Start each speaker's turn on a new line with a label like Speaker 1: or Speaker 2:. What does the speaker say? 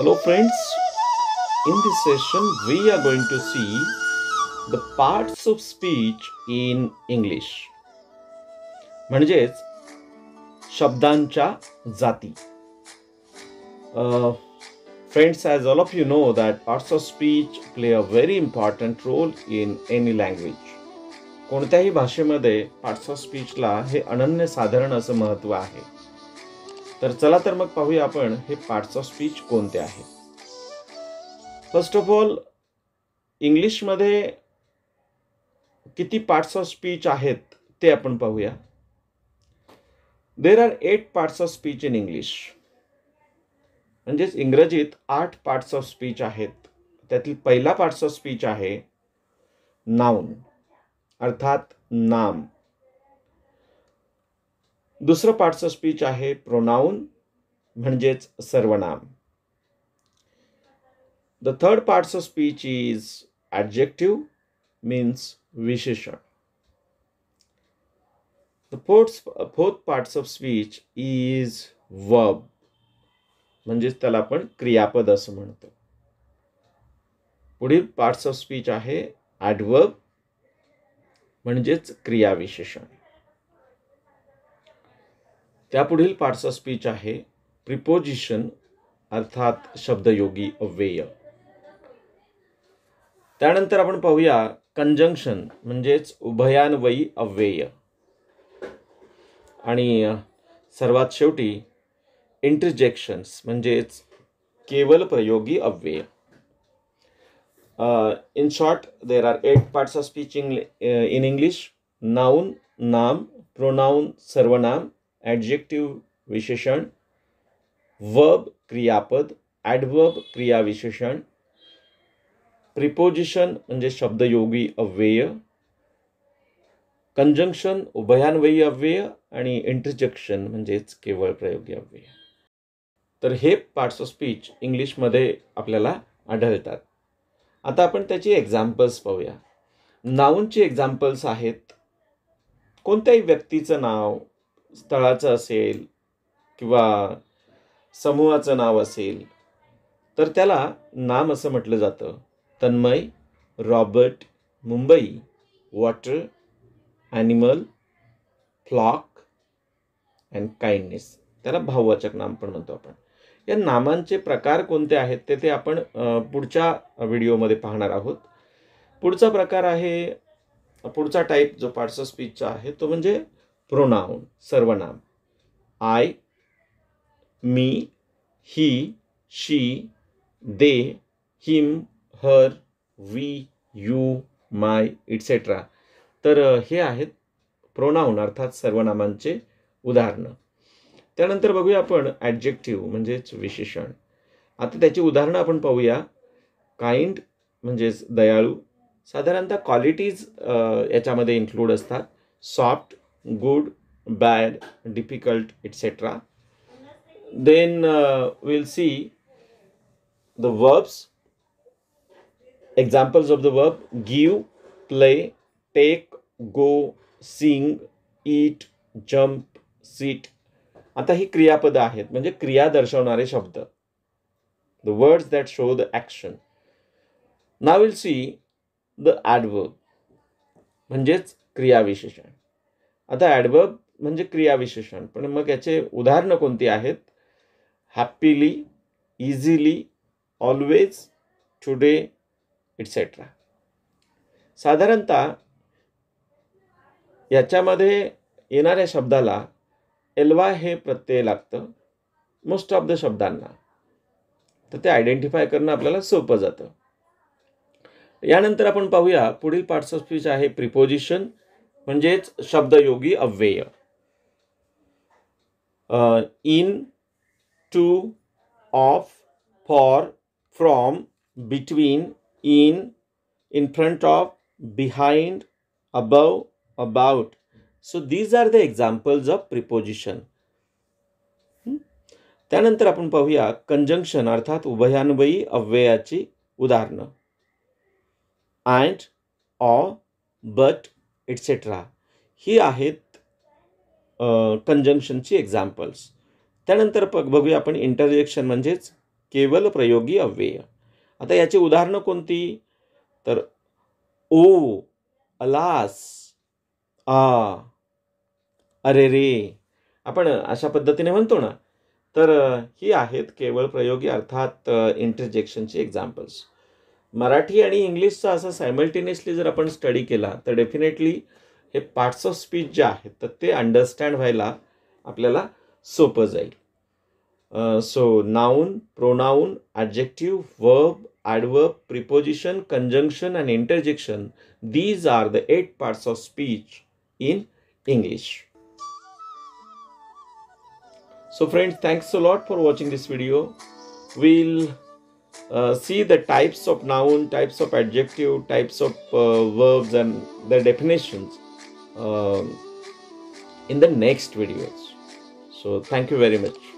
Speaker 1: Hello friends in this session we are going to see the parts of speech in English म्हणजेच शब्दांच्या जाती friends as all of you know that parts of speech play a very important role in any language कोणत्याही भाषेमध्ये parts of स्पीचला हे अनन्य साधारण असं महत्त्व आहे तर चला तर मग पाहूया आपण हे पार्ट्स ऑफ स्पीच कोणते आहे फर्स्ट ऑफ ऑल इंग्लिशमध्ये किती पार्ट्स ऑफ स्पीच आहेत ते आपण पाहूया there are eight parts of speech in English म्हणजेच इंग्रजीत आठ पार्ट्स ऑफ स्पीच आहेत त्यातील पहिला पार्ट्स ऑफ स्पीच आहे नाऊन अर्थात नाम दुसरं पार्टचं स्पीच आहे प्रोनाऊन म्हणजेच सर्वनाम the third parts of speech is adjective means विशेषण the fourth fourth parts of speech is verb म्हणजेच त्याला आपण क्रियापद असं म्हणतो पुढील पार्ट्स ऑफ स्पीच आहे ॲडवब म्हणजेच क्रियाविशेषण त्यापुढील पाठचा स्पीच आहे प्रिपोजिशन अर्थात शब्दयोगी अव्यय त्यानंतर आपण पाहूया कंजंक्शन म्हणजेच उभयान्वयी अव्यय आणि सर्वात शेवटी इंटरजेक्शन्स म्हणजेच केवल प्रयोगी अव्यय in short there are eight parts of speech in English noun नाम प्रोनाउन सर्वनाम ॲडजेक्टिव्ह विशेषण वर्ब क्रियापद ॲडवर्ब क्रियाविशेषण प्रिपोजिशन म्हणजे शब्दयोगी अव्यय कंजंक्शन उभयान्वयी अव्यय आणि इंटरजेक्शन म्हणजेच केवळ प्रयोगी अव्यय तर हे पार्ट्स ऑफ स्पीच इंग्लिशमध्ये आपल्याला आढळतात आता आपण त्याची एक्झाम्पल्स पाहूया नाऊनचे एक्झाम्पल्स आहेत कोणत्याही व्यक्तीचं नाव स्थळाचं असेल किंवा समूहाचं नाव असेल तर त्याला नाम असं म्हटलं जातं Tanmay Robert Mumbai water animal flock and kindness त्याला भाववाचक नाम पण म्हणतो आपण या नामांचे प्रकार कोणते आहेत ते ते आपण पुढच्या व्हिडिओमध्ये पाहणार आहोत पुढचा प्रकार आहे पुढचा टाईप जो पार्ट्स ऑफ स्पीचचा आहे तो म्हणजे प्रोनाऊन सर्वनाम I me he she they him her we you my etcetera तर हे आहेत प्रोनाऊन अर्थात सर्वनामांचे उदाहरणं त्यानंतर बघूया आपण ॲडजेक्टिव्ह म्हणजेच विशेषण आता त्याची उदाहरणं आपण पाहूया काइंड म्हणजेच दयाळू साधारणतः क्वालिटीज याच्यामध्ये इन्क्लूड असतात soft good, bad, difficult, etc. Then uh, we'll see the verbs, examples of the verb give, play, take, go, sing, eat, jump, sit. आता ही क्रियापदं आहेत म्हणजे क्रिया दर्शवणारे शब्द the words that show the action ना विल सी द ॲडवर्ब म्हणजेच क्रियाविशेषण आता ॲडवर्ब म्हणजे क्रियाविशेषण पण मग याचे उदाहरणं कोणती आहेत happily easily always today etcetera साधारणत याच्यामध्ये येणाऱ्या शब्दाला एल्वा हे प्रत्यय लागतं मोस्ट ऑफ द शब्दांना तर ते आयडेंटिफाय करणं आपल्याला सोपं जातं यानंतर आपण पाहूया पुढील पार्ट्स ऑफ स्पीच आहे प्रिपोजिशन म्हणजेच शब्दयोगी अव्यय in to of for from between in in front of behind above about so these are the examples of preposition त्यानंतर आपण पाहूया कंजंक्शन अर्थात उभयान्वयी अव्ययाची उदाहरणं अँड ऑ बट एट्सेट्रा ही आहेत कंजंक्शनची एक्झाम्पल्स त्यानंतर पग बघूया आपण इंटरजेक्शन म्हणजेच केवल प्रयोगी अव्यय आता याची उदाहरणं कोणती तर ओ अलास आ अरे रे आपण अशा पद्धतीने म्हणतो ना तर ही आहेत केवळ प्रयोगी अर्थात इंटरजेक्शनची एक्झाम्पल्स मराठी आणि इंग्लिशचा असा सायमल्टेनियसली जर आपण स्टडी केला तर डेफिनेटली हे पार्ट्स ऑफ स्पीच जे आहेत तर ते अंडरस्टँड व्हायला आपल्याला सोपं जाईल so noun pronoun adjective verb adverb preposition conjunction and interjection these are the eight parts of speech in English so friends thanks so lot for watching this video We'll uh, see the types of noun, types of adjective, types of uh, verbs, and their definitions uh, in the next videos. So, thank you very much.